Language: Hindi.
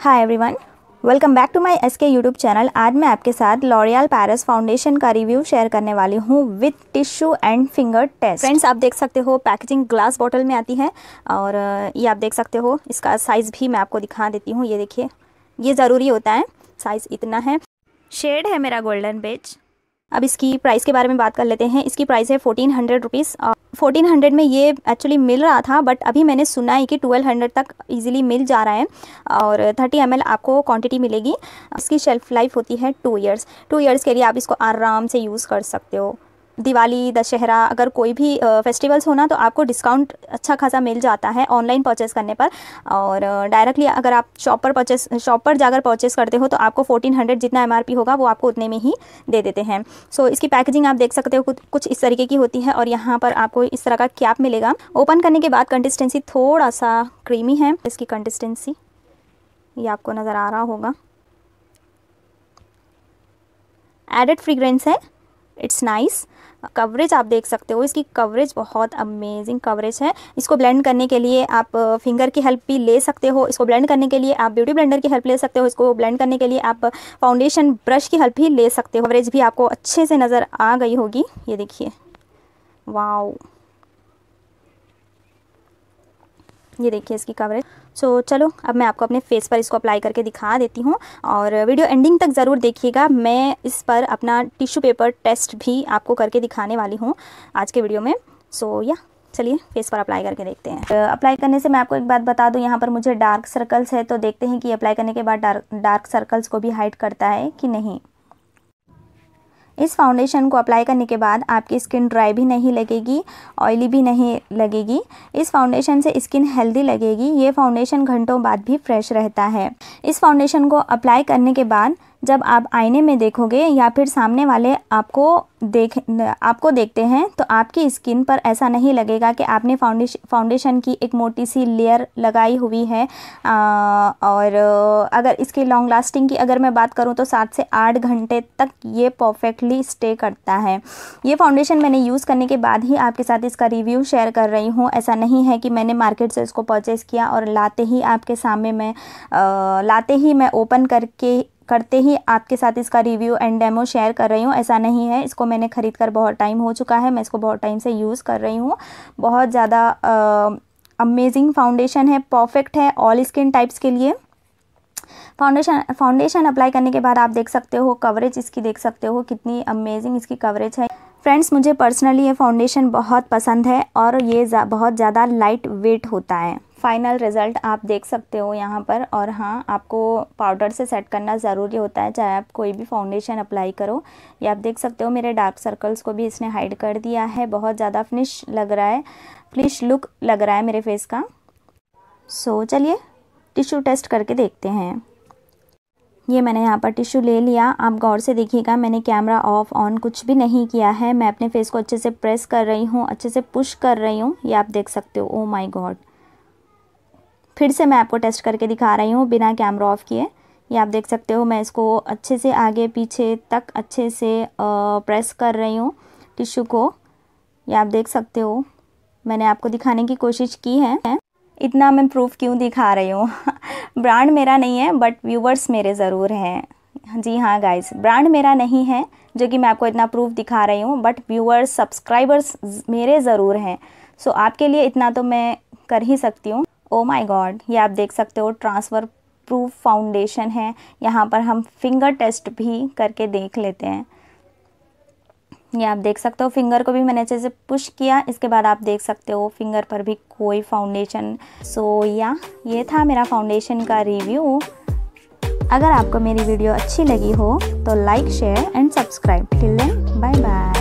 Hi everyone welcome back to my SK YouTube channel आज मैं आपके साथ लॉरियल पैरस फाउंडेशन का रिव्यू शेयर करने वाली हूँ with tissue and finger test friends आप देख सकते हो पैकेजिंग ग्लास बॉटल में आती है और ये आप देख सकते हो इसका साइज़ भी मैं आपको दिखा देती हूँ ये देखिए ये ज़रूरी होता है साइज़ इतना है शेड है मेरा गोल्डन बेच अब इसकी प्राइस के बारे में बात कर लेते हैं इसकी प्राइस है fourteen hundred rupees fourteen hundred में ये एक्चुअली मिल रहा था बट अभी मैंने सुना है कि ट्वेल्व हंड्रेड तक इजीली मिल जा रहा है और थर्टी एम आपको क्वांटिटी मिलेगी इसकी शेल्फ़ लाइफ होती है टू ईयर्स टू ईयर्स के लिए आप इसको आराम से यूज़ कर सकते हो दिवाली दशहरा अगर कोई भी फेस्टिवल्स हो ना तो आपको डिस्काउंट अच्छा खासा मिल जाता है ऑनलाइन परचेस करने पर और डायरेक्टली अगर आप शॉप पर परचेस शॉप पर जाकर परचेस करते हो तो आपको फोर्टीन हंड्रेड जितना एम होगा वो आपको उतने में ही दे देते हैं सो so, इसकी पैकेजिंग आप देख सकते हो कुछ इस तरीके की होती है और यहाँ पर आपको इस तरह का कैप मिलेगा ओपन करने के बाद कंसिस्टेंसी थोड़ा सा क्रीमी है इसकी कंसिस्टेंसी ये आपको नज़र आ रहा होगा एडेड फ्रीग्रेंस है इट्स नाइस कवरेज आप देख सकते हो इसकी कवरेज बहुत अमेजिंग कवरेज है इसको ब्लेंड करने के लिए आप फिंगर की हेल्प भी ले सकते हो इसको ब्लेंड करने के लिए आप ब्यूटी ब्लेंडर की हेल्प ले सकते हो इसको ब्लेंड करने के लिए आप फाउंडेशन ब्रश की हेल्प भी ले सकते हो कवरेज भी आपको अच्छे से नज़र आ गई होगी ये देखिए वाओ ये देखिए इसकी कवरेज सो so, चलो अब मैं आपको अपने फेस पर इसको अप्लाई करके दिखा देती हूँ और वीडियो एंडिंग तक ज़रूर देखिएगा मैं इस पर अपना टिश्यू पेपर टेस्ट भी आपको करके दिखाने वाली हूँ आज के वीडियो में सो so, या yeah. चलिए फेस पर अप्लाई करके देखते हैं अप्लाई uh, करने से मैं आपको एक बात बता दूं यहाँ पर मुझे डार्क सर्कल्स है तो देखते हैं कि अप्लाई करने के बाद डार्क डार्क सर्कल्स को भी हाइड करता है कि नहीं इस फाउंडेशन को अप्लाई करने के बाद आपकी स्किन ड्राई भी नहीं लगेगी ऑयली भी नहीं लगेगी इस फाउंडेशन से स्किन हेल्दी लगेगी ये फाउंडेशन घंटों बाद भी फ्रेश रहता है इस फाउंडेशन को अप्लाई करने के बाद जब आप आईने में देखोगे या फिर सामने वाले आपको देख आपको देखते हैं तो आपकी स्किन पर ऐसा नहीं लगेगा कि आपने फाउंडेश फाउंडेशन की एक मोटी सी लेयर लगाई हुई है आ, और अगर इसकी लॉन्ग लास्टिंग की अगर मैं बात करूं तो सात से आठ घंटे तक ये परफेक्टली स्टे करता है ये फाउंडेशन मैंने यूज़ करने के बाद ही आपके साथ इसका रिव्यू शेयर कर रही हूँ ऐसा नहीं है कि मैंने मार्केट से इसको परचेज़ किया और लाते ही आपके सामने मैं आ, लाते ही मैं ओपन करके करते ही आपके साथ इसका रिव्यू एंड डेमो शेयर कर रही हूँ ऐसा नहीं है इसको मैंने ख़रीद कर बहुत टाइम हो चुका है मैं इसको बहुत टाइम से यूज़ कर रही हूँ बहुत ज़्यादा अमेजिंग फाउंडेशन है परफेक्ट है ऑल स्किन टाइप्स के लिए फाउंडेशन फाउंडेशन अप्लाई करने के बाद आप देख सकते हो कवरेज इसकी देख सकते हो कितनी अमेजिंग इसकी कवरेज है फ्रेंड्स मुझे पर्सनली ये फाउंडेशन बहुत पसंद है और ये जा, बहुत ज़्यादा लाइट वेट होता है फाइनल रिज़ल्ट आप देख सकते हो यहाँ पर और हाँ आपको पाउडर से सेट करना ज़रूरी होता है चाहे आप कोई भी फाउंडेशन अप्लाई करो या आप देख सकते हो मेरे डार्क सर्कल्स को भी इसने हाइड कर दिया है बहुत ज़्यादा फिनिश लग रहा है फिनिश लुक लग रहा है मेरे फेस का सो so, चलिए टिश्यू टेस्ट करके देखते हैं ये मैंने यहाँ पर टिश्यू ले लिया आप गौर से देखिएगा मैंने कैमरा ऑफ ऑन कुछ भी नहीं किया है मैं अपने फेस को अच्छे से प्रेस कर रही हूँ अच्छे से पुश कर रही हूँ ये आप देख सकते हो ओ माई गॉड फिर से मैं आपको टेस्ट करके दिखा रही हूँ बिना कैमरा ऑफ किए ये आप देख सकते हो मैं इसको अच्छे से आगे पीछे तक अच्छे से प्रेस कर रही हूँ टिश्यू को ये आप देख सकते हो मैंने आपको दिखाने की कोशिश की है इतना मैं प्रूफ क्यों दिखा रही हूँ ब्रांड मेरा नहीं है बट व्यूवर्स मेरे ज़रूर हैं जी हाँ गाइस ब्रांड मेरा नहीं है जो कि मैं आपको इतना प्रूफ दिखा रही हूँ बट व्यूअर्स सब्सक्राइबर्स मेरे ज़रूर हैं सो आपके लिए इतना तो मैं कर ही सकती हूँ ओ माय गॉड ये आप देख सकते हो ट्रांसफ़र प्रूफ फाउंडेशन है यहाँ पर हम फिंगर टेस्ट भी करके देख लेते हैं ये आप देख सकते हो फिंगर को भी मैंने अच्छे से पुश किया इसके बाद आप देख सकते हो फिंगर पर भी कोई फाउंडेशन सो so, या yeah, ये था मेरा फाउंडेशन का रिव्यू अगर आपको मेरी वीडियो अच्छी लगी हो तो like share and subscribe till then bye bye